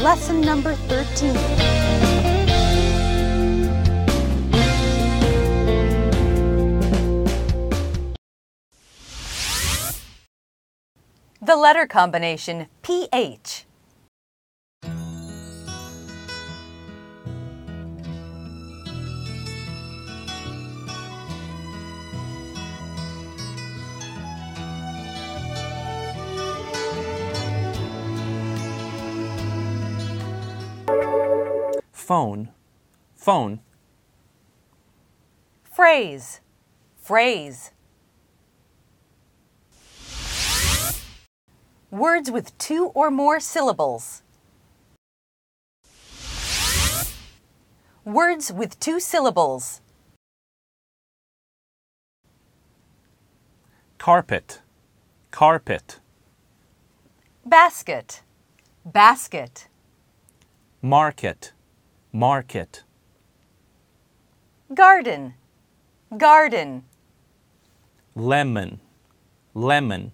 lesson number 13. The letter combination PH phone, phone. Phrase, phrase. Words with two or more syllables. Words with two syllables. Carpet, carpet. Basket, basket. Market market garden garden lemon lemon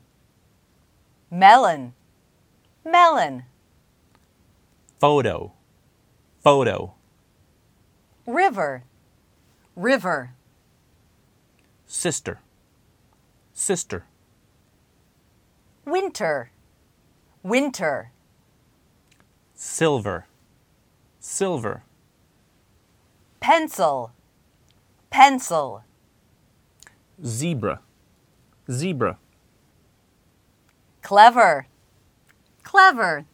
melon melon photo photo river river sister sister winter winter silver silver pencil, pencil. Zebra, zebra. Clever, clever.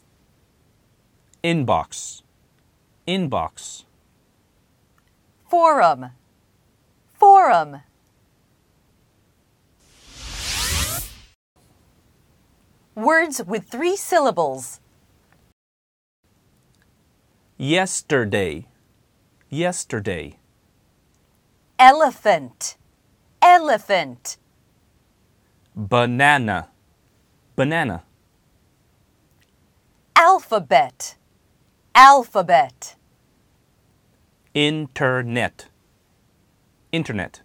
Inbox, inbox. Forum, forum. Words with three syllables. Yesterday yesterday. Elephant, elephant. Banana, banana. Alphabet, alphabet. Internet, internet.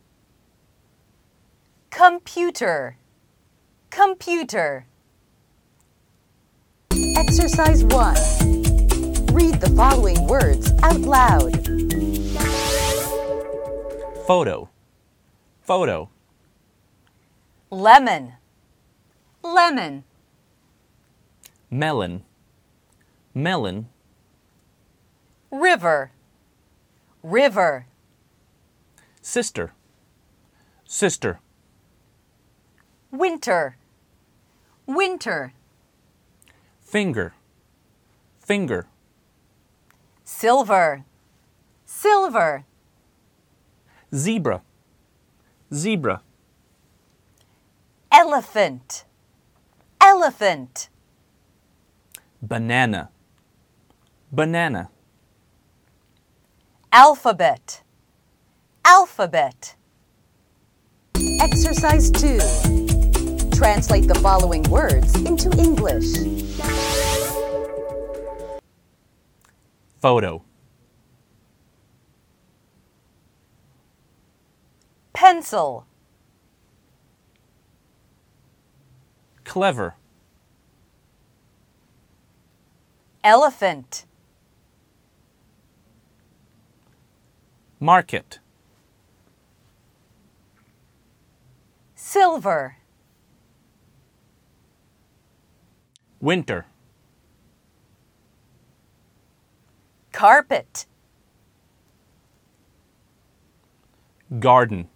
Computer, computer. Exercise 1. Read the following words out loud. Photo. Photo. Lemon. Lemon. Melon. Melon. River. River. Sister. Sister. Winter. Winter. Finger. Finger. Silver, silver. Zebra, zebra. Elephant, elephant. Banana, banana. Alphabet, alphabet. Exercise 2. Translate the following words into English photo? Pencil. Clever. Elephant. Market. Silver. Winter. carpet. Garden.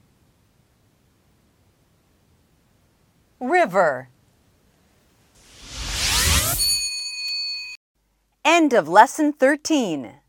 River. End of lesson 13.